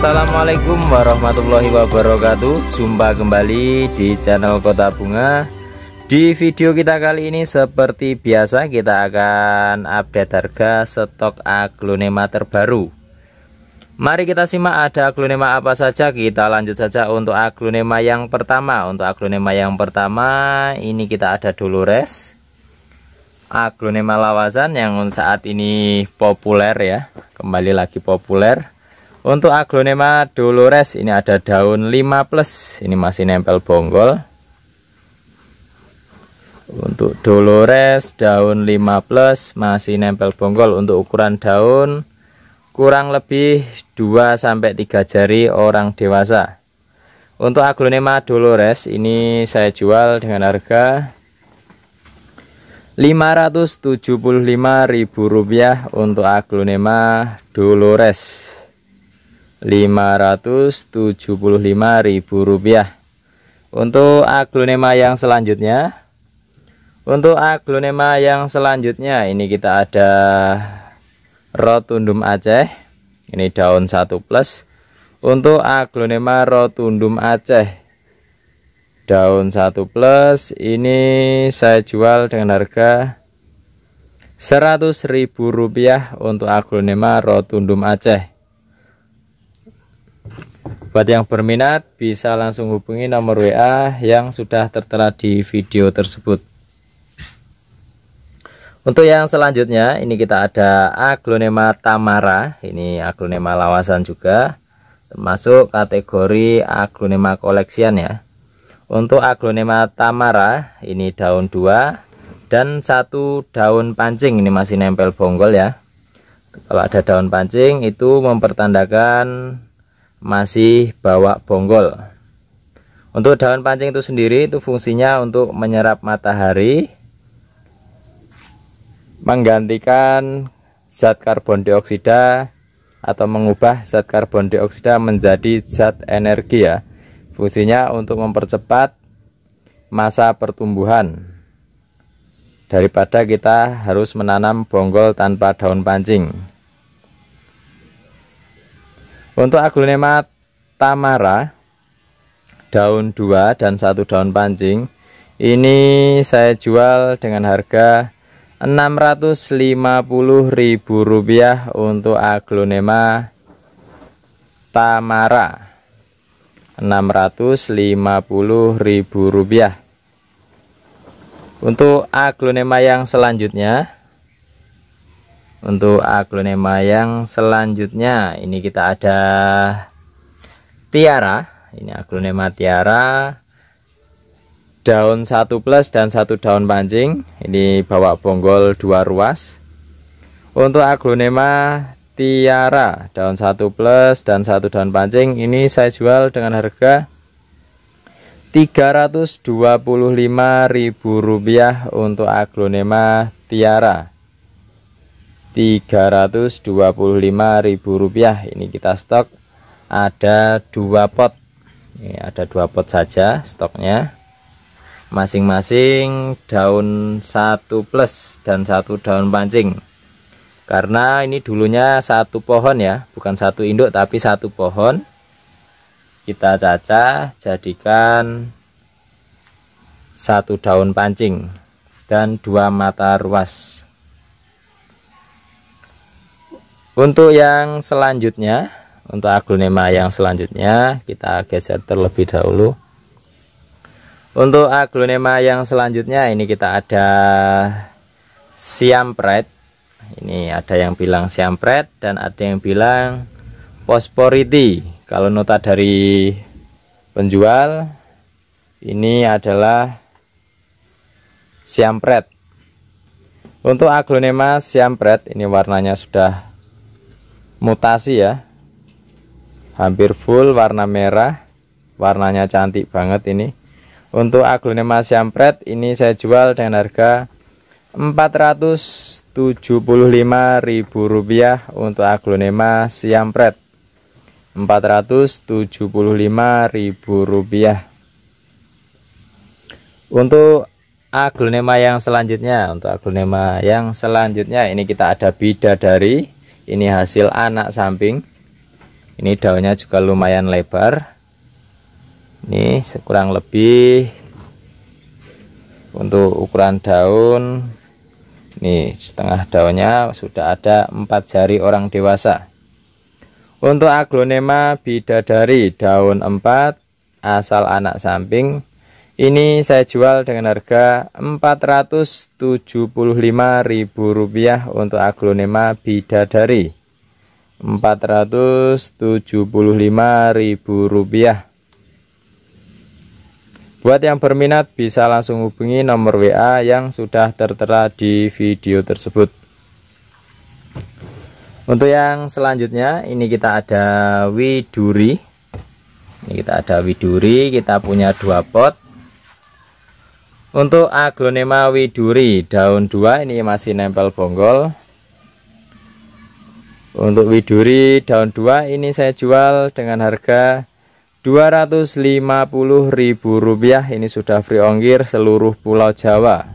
Assalamualaikum warahmatullahi wabarakatuh Jumpa kembali di channel Kota Bunga Di video kita kali ini seperti biasa kita akan update harga stok aglonema terbaru Mari kita simak ada aglonema apa saja Kita lanjut saja untuk aglonema yang pertama Untuk aglonema yang pertama ini kita ada Dolores Aglonema lawasan yang saat ini populer ya Kembali lagi populer untuk aglonema dolores ini ada daun 5 plus, ini masih nempel bonggol. Untuk dolores daun 5 plus masih nempel bonggol untuk ukuran daun kurang lebih 2 sampai 3 jari orang dewasa. Untuk aglonema dolores ini saya jual dengan harga Rp575.000 untuk aglonema dolores rp rupiah untuk aglonema yang selanjutnya untuk aglonema yang selanjutnya ini kita ada rotundum Aceh ini daun 1 plus untuk aglonema rotundum Aceh daun 1 plus ini saya jual dengan harga rp rupiah untuk aglonema rotundum Aceh Buat yang berminat bisa langsung hubungi nomor WA yang sudah tertera di video tersebut. Untuk yang selanjutnya ini kita ada aglonema tamara, ini aglonema lawasan juga termasuk kategori aglonema koleksian ya. Untuk aglonema tamara ini daun 2 dan satu daun pancing ini masih nempel bonggol ya. Kalau ada daun pancing itu mempertandakan masih bawa bonggol untuk daun pancing itu sendiri itu fungsinya untuk menyerap matahari menggantikan zat karbon dioksida atau mengubah zat karbon dioksida menjadi zat energi ya fungsinya untuk mempercepat masa pertumbuhan daripada kita harus menanam bonggol tanpa daun pancing untuk aglonema tamara daun 2 dan satu daun pancing ini saya jual dengan harga Rp650.000 untuk aglonema tamara Rp650.000 untuk aglonema yang selanjutnya untuk aglonema yang selanjutnya ini kita ada tiara ini aglonema tiara daun 1 plus dan satu daun pancing ini bawa bonggol dua ruas untuk aglonema tiara daun 1 plus dan satu daun pancing ini saya jual dengan harga Rp325.000 untuk aglonema tiara Rp325.000 ini kita stok ada dua pot ini ada dua pot saja stoknya masing-masing daun satu plus dan satu daun pancing karena ini dulunya satu pohon ya bukan satu induk tapi satu pohon kita cacah jadikan satu daun pancing dan dua mata ruas untuk yang selanjutnya untuk aglonema yang selanjutnya kita geser terlebih dahulu untuk aglonema yang selanjutnya ini kita ada siampret ini ada yang bilang siampret dan ada yang bilang posporiti kalau nota dari penjual ini adalah siampret untuk aglonema siampret ini warnanya sudah mutasi ya hampir full warna merah warnanya cantik banget ini untuk aglonema siampret ini saya jual dengan harga Rp475.000 untuk aglonema siampret Rp475.000 untuk aglonema yang selanjutnya untuk aglonema yang selanjutnya ini kita ada bidadari ini hasil anak samping ini daunnya juga lumayan lebar ini kurang lebih untuk ukuran daun nih setengah daunnya sudah ada empat jari orang dewasa untuk aglonema bidadari daun 4 asal anak samping ini saya jual dengan harga Rp475.000 untuk aglonema bidadari. Rp475.000. Buat yang berminat bisa langsung hubungi nomor WA yang sudah tertera di video tersebut. Untuk yang selanjutnya ini kita ada widuri. Ini kita ada widuri, kita punya dua pot untuk aglonema widuri daun 2 ini masih nempel bonggol. Untuk widuri daun 2 ini saya jual dengan harga Rp250.000. Ini sudah free ongkir seluruh pulau Jawa.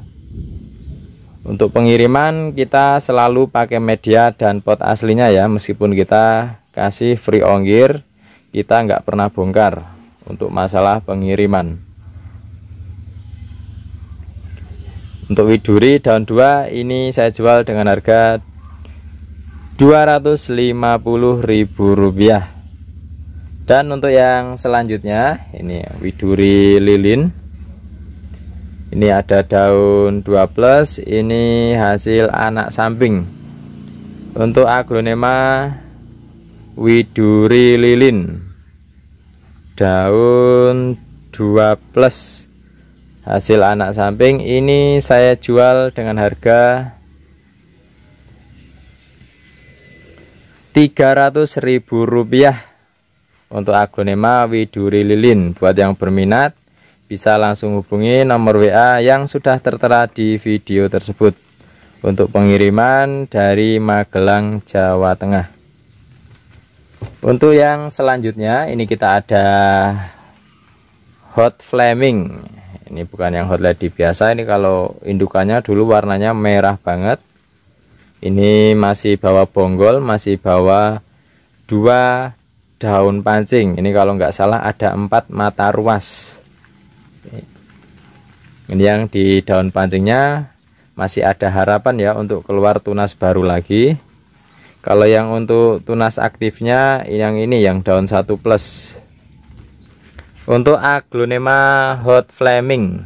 Untuk pengiriman kita selalu pakai media dan pot aslinya ya meskipun kita kasih free ongkir kita nggak pernah bongkar untuk masalah pengiriman. Untuk widuri daun 2 ini saya jual dengan harga Rp250.000. Dan untuk yang selanjutnya ini widuri lilin. Ini ada daun 2 plus, ini hasil anak samping. Untuk aglonema widuri lilin. Daun 2 plus hasil anak samping ini saya jual dengan harga 300.000 rupiah untuk aglonema widuri lilin buat yang berminat bisa langsung hubungi nomor WA yang sudah tertera di video tersebut untuk pengiriman dari Magelang Jawa Tengah untuk yang selanjutnya ini kita ada hot flaming ini bukan yang hot lady biasa ini kalau indukannya dulu warnanya merah banget ini masih bawa bonggol masih bawa dua daun pancing ini kalau nggak salah ada empat mata ruas ini yang di daun pancingnya masih ada harapan ya untuk keluar tunas baru lagi kalau yang untuk tunas aktifnya yang ini yang daun satu plus untuk aglonema hot flaming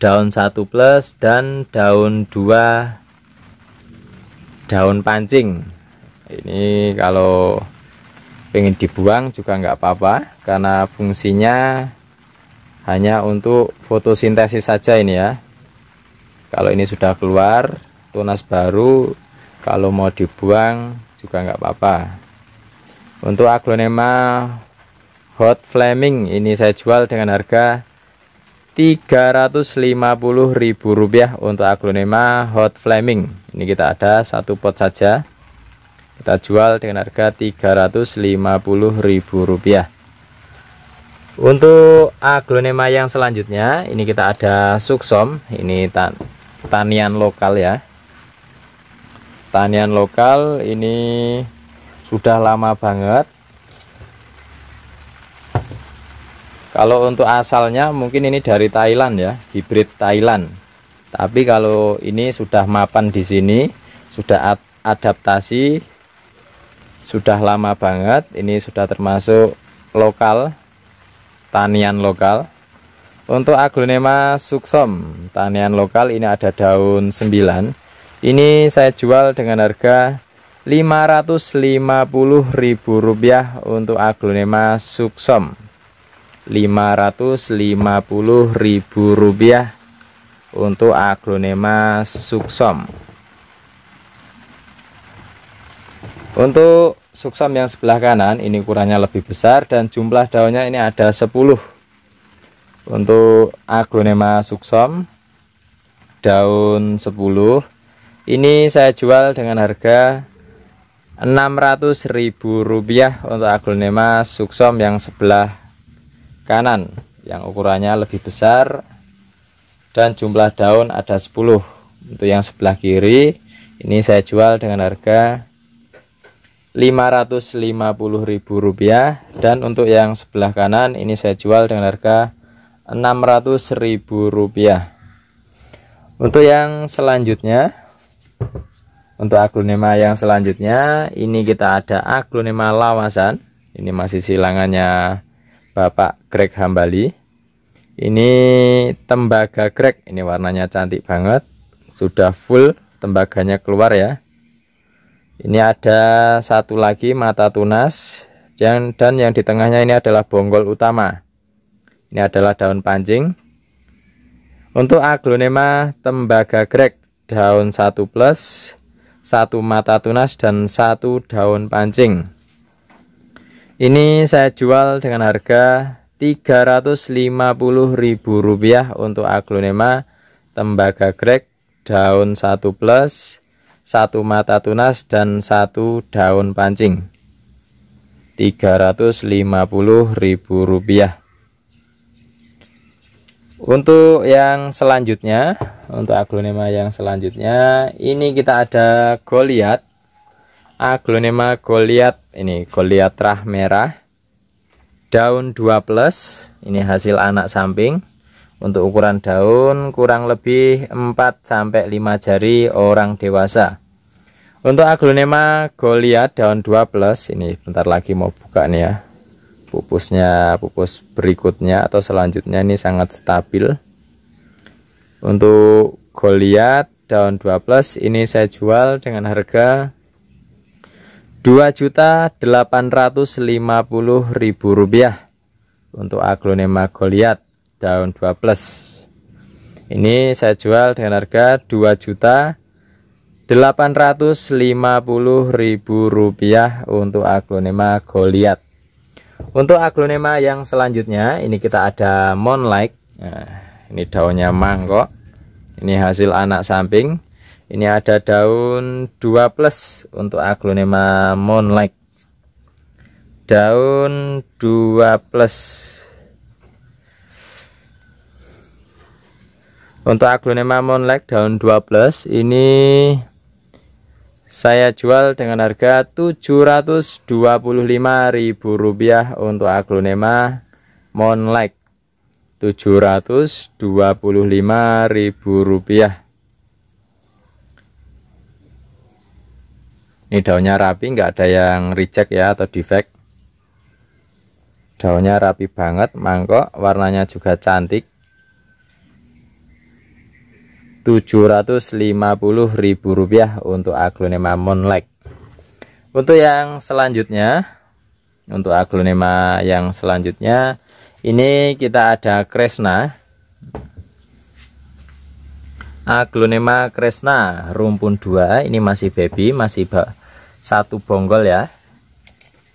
daun 1 plus dan daun 2 daun pancing. Ini kalau ingin dibuang juga nggak apa-apa karena fungsinya hanya untuk fotosintesis saja ini ya. Kalau ini sudah keluar tunas baru kalau mau dibuang juga nggak apa-apa. Untuk aglonema hot flaming ini saya jual dengan harga Rp350.000 untuk aglonema hot flaming ini kita ada satu pot saja kita jual dengan harga Rp350.000 untuk aglonema yang selanjutnya ini kita ada suksom ini tan tanian lokal ya tanian lokal ini sudah lama banget Kalau untuk asalnya mungkin ini dari Thailand ya, hibrid Thailand. Tapi kalau ini sudah mapan di sini, sudah adaptasi, sudah lama banget. Ini sudah termasuk lokal, tanian lokal. Untuk aglonema suksom, tanian lokal ini ada daun 9. Ini saya jual dengan harga Rp550.000 untuk aglonema suksom. Rp550.000 untuk aglonema suksom. Untuk suksom yang sebelah kanan ini ukurannya lebih besar dan jumlah daunnya ini ada 10. Untuk aglonema suksom daun 10 ini saya jual dengan harga Rp600.000 untuk aglonema suksom yang sebelah kanan yang ukurannya lebih besar dan jumlah daun ada 10 untuk yang sebelah kiri ini saya jual dengan harga Rp550.000 dan untuk yang sebelah kanan ini saya jual dengan harga Rp600.000 untuk yang selanjutnya untuk aglonema yang selanjutnya ini kita ada aglonema lawasan ini masih silangannya Bapak Greg Hambali ini tembaga Greg ini warnanya cantik banget sudah full tembaganya keluar ya ini ada satu lagi mata tunas dan, dan yang di tengahnya ini adalah bonggol utama ini adalah daun pancing untuk aglonema tembaga Greg daun 1 plus satu mata tunas dan satu daun pancing ini saya jual dengan harga Rp350.000 untuk aglonema tembaga grek daun 1 plus, 1 mata tunas dan 1 daun pancing. Rp350.000. Untuk yang selanjutnya, untuk aglonema yang selanjutnya, ini kita ada Goliath. Aglonema Goliath ini goliatrah merah daun 2 plus ini hasil anak samping untuk ukuran daun kurang lebih 4 sampai 5 jari orang dewasa untuk aglonema goliat daun 2 plus ini bentar lagi mau buka nih ya pupusnya pupus berikutnya atau selanjutnya ini sangat stabil untuk goliat daun 2 plus ini saya jual dengan harga rp rupiah untuk aglonema goliat daun 2 plus. Ini saya jual dengan harga rp rupiah untuk aglonema goliat. Untuk aglonema yang selanjutnya ini kita ada monlike. Nah, ini daunnya mangkok. Ini hasil anak samping ini ada daun 2 plus untuk aglonema moonlight daun 2 plus untuk aglonema moonlight daun 2 plus ini saya jual dengan harga Rp725.000 untuk aglonema moonlight Rp725.000 ini daunnya rapi nggak ada yang reject ya atau defect daunnya rapi banget mangkok warnanya juga cantik 750.000 rupiah untuk aglonema Moonlight. untuk yang selanjutnya untuk aglonema yang selanjutnya ini kita ada kresna aglonema kresna rumpun 2 ini masih baby masih bak satu bonggol ya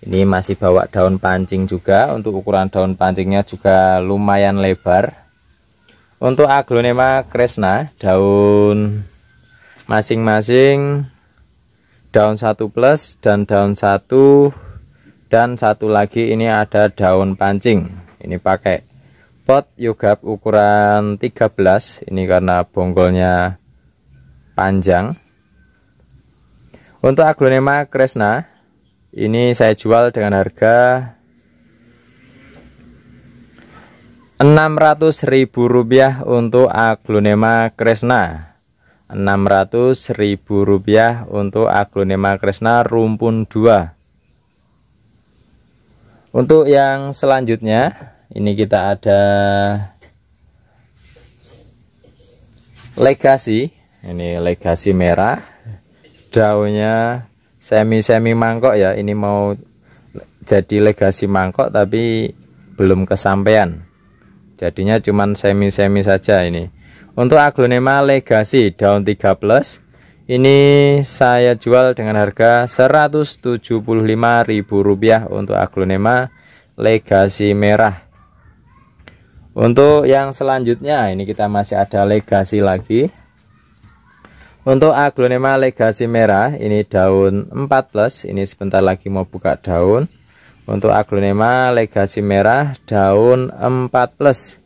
ini masih bawa daun pancing juga untuk ukuran daun pancingnya juga lumayan lebar untuk aglonema kresna daun masing-masing daun satu plus dan daun satu dan satu lagi ini ada daun pancing ini pakai pot yogap ukuran 13 ini karena bonggolnya panjang untuk aglonema kresna ini saya jual dengan harga Rp600.000 untuk aglonema kresna. Rp600.000 untuk aglonema kresna rumpun 2. Untuk yang selanjutnya, ini kita ada legasi. Ini legasi merah daunnya semi-semi mangkok ya ini mau jadi legasi mangkok tapi belum kesampaian jadinya cuman semi-semi saja ini untuk aglonema legasi daun 3 plus ini saya jual dengan harga Rp175.000 untuk aglonema legasi merah untuk yang selanjutnya ini kita masih ada legasi lagi untuk aglonema legasi merah ini daun 4 plus, ini sebentar lagi mau buka daun. Untuk aglonema legasi merah daun 4 plus.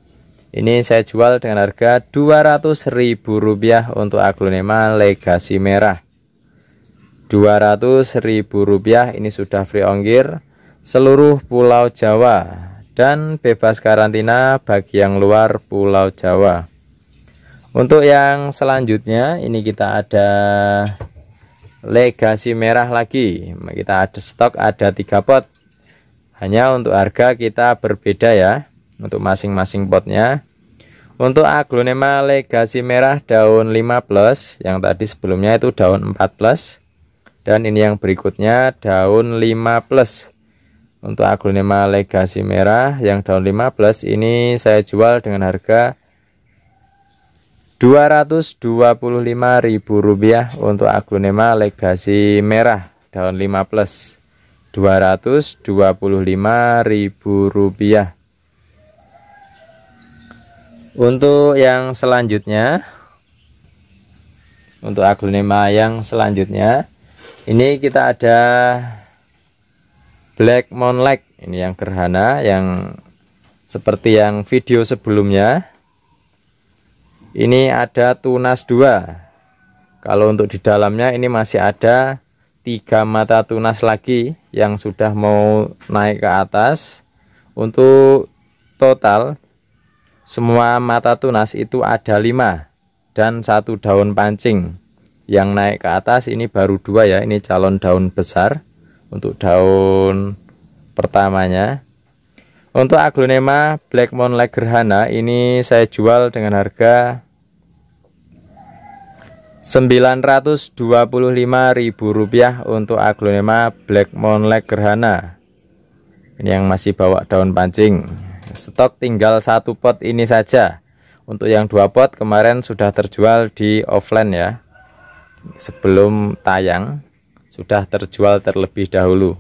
Ini saya jual dengan harga Rp200.000 untuk aglonema legasi merah. Rp200.000 ini sudah free ongkir seluruh pulau Jawa dan bebas karantina bagi yang luar pulau Jawa untuk yang selanjutnya ini kita ada legasi merah lagi kita ada stok ada tiga pot hanya untuk harga kita berbeda ya untuk masing-masing potnya untuk aglonema legasi merah daun 5 plus yang tadi sebelumnya itu daun 4 plus dan ini yang berikutnya daun 5 plus untuk aglonema legasi merah yang daun 5 plus ini saya jual dengan harga rp rupiah untuk aglonema legasi merah daun 5 plus Rp225.000 untuk yang selanjutnya untuk aglonema yang selanjutnya ini kita ada black moonlight ini yang gerhana yang seperti yang video sebelumnya ini ada tunas dua kalau untuk di dalamnya ini masih ada tiga mata tunas lagi yang sudah mau naik ke atas untuk total semua mata tunas itu ada lima dan satu daun pancing yang naik ke atas ini baru dua ya ini calon daun besar untuk daun pertamanya untuk aglonema Black Moon Gerhana ini saya jual dengan harga Rp925.000 untuk aglonema Black Moon Gerhana. Ini yang masih bawa daun pancing. Stok tinggal satu pot ini saja. Untuk yang dua pot kemarin sudah terjual di offline ya. Sebelum tayang sudah terjual terlebih dahulu.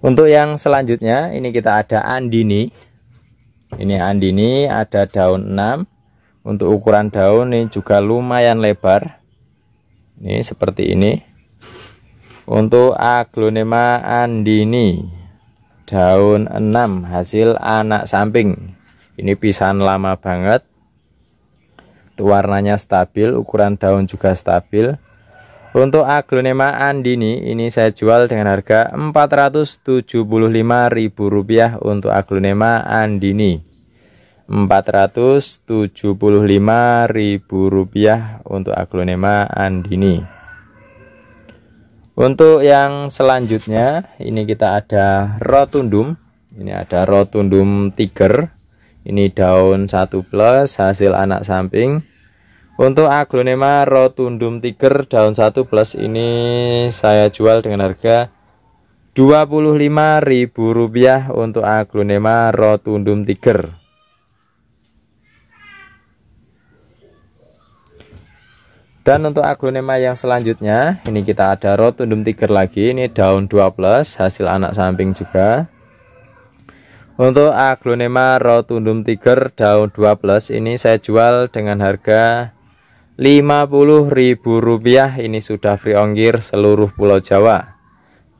Untuk yang selanjutnya ini kita ada andini. Ini andini ada daun 6. Untuk ukuran daun ini juga lumayan lebar. Ini seperti ini. Untuk aglonema andini daun 6 hasil anak samping. Ini pisan lama banget. Itu warnanya stabil, ukuran daun juga stabil. Untuk aglonema andini ini saya jual dengan harga Rp475.000 untuk aglonema andini. Rp475.000 untuk aglonema andini. Untuk yang selanjutnya ini kita ada rotundum. Ini ada rotundum tiger. Ini daun 1 plus hasil anak samping untuk aglonema rotundum tiger daun 1 plus ini saya jual dengan harga Rp25.000 untuk aglonema rotundum tiger. Dan untuk aglonema yang selanjutnya, ini kita ada rotundum tiger lagi, ini daun 2 plus hasil anak samping juga. Untuk aglonema rotundum tiger daun 2 plus ini saya jual dengan harga Rp50.000 ini sudah free ongkir seluruh pulau Jawa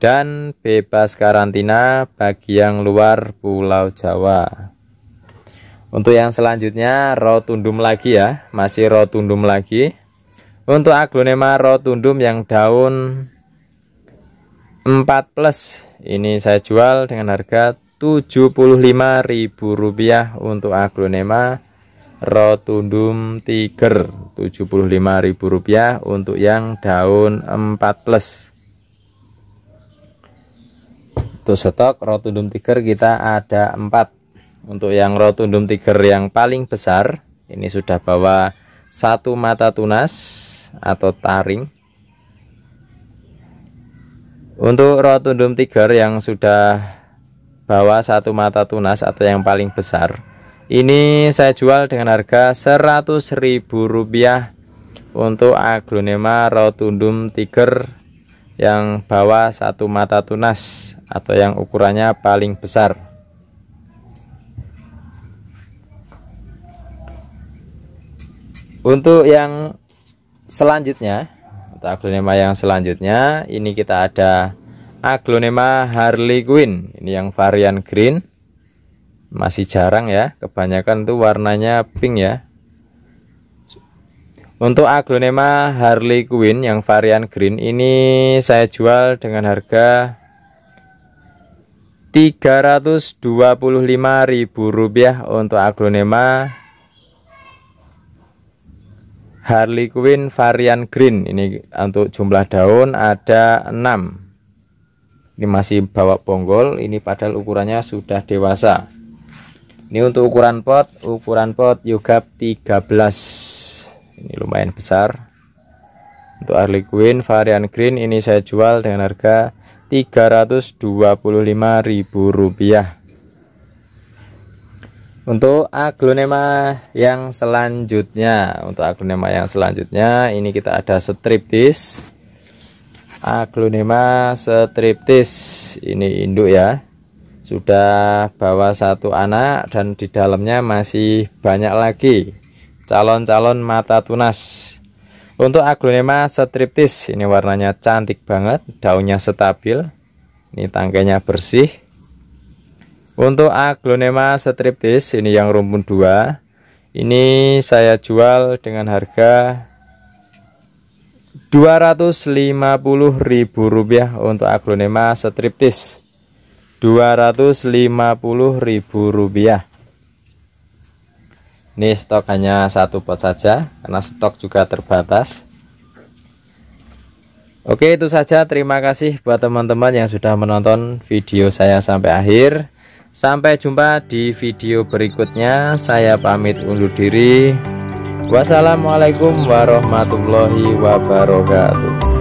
dan bebas karantina bagi yang luar pulau Jawa. Untuk yang selanjutnya rotundum lagi ya, masih rotundum lagi. Untuk aglonema rotundum yang daun 4 plus ini saya jual dengan harga Rp75.000 untuk aglonema rotundum tiger Rp75.000 untuk yang daun 4 plus untuk stok rotundum tiger kita ada 4 untuk yang rotundum tiger yang paling besar ini sudah bawa satu mata tunas atau taring untuk rotundum tiger yang sudah bawa satu mata tunas atau yang paling besar ini saya jual dengan harga Rp100.000 untuk aglonema rotundum tiger yang bawa satu mata tunas atau yang ukurannya paling besar. Untuk yang selanjutnya, untuk aglonema yang selanjutnya, ini kita ada aglonema Harley Quinn. Ini yang varian green masih jarang ya kebanyakan tuh warnanya pink ya untuk aglonema Harley Quinn yang varian green ini saya jual dengan harga Rp325.000 untuk aglonema Harley Quinn varian green ini untuk jumlah daun ada 6 ini masih bawa bonggol ini padahal ukurannya sudah dewasa ini untuk ukuran pot ukuran pot juga 13 ini lumayan besar untuk Harley Quinn varian green ini saya jual dengan harga Rp325.000 untuk aglonema yang selanjutnya untuk aglonema yang selanjutnya ini kita ada striptis aglonema striptis ini induk ya sudah bawa satu anak dan di dalamnya masih banyak lagi calon-calon mata tunas untuk aglonema striptis ini warnanya cantik banget daunnya stabil ini tangkainya bersih untuk aglonema striptis ini yang rumpun dua. ini saya jual dengan harga Rp250.000 untuk aglonema striptis rp rupiah. ini stok hanya satu pot saja karena stok juga terbatas Oke itu saja terima kasih buat teman-teman yang sudah menonton video saya sampai akhir Sampai jumpa di video berikutnya saya pamit undur diri Wassalamualaikum warahmatullahi wabarakatuh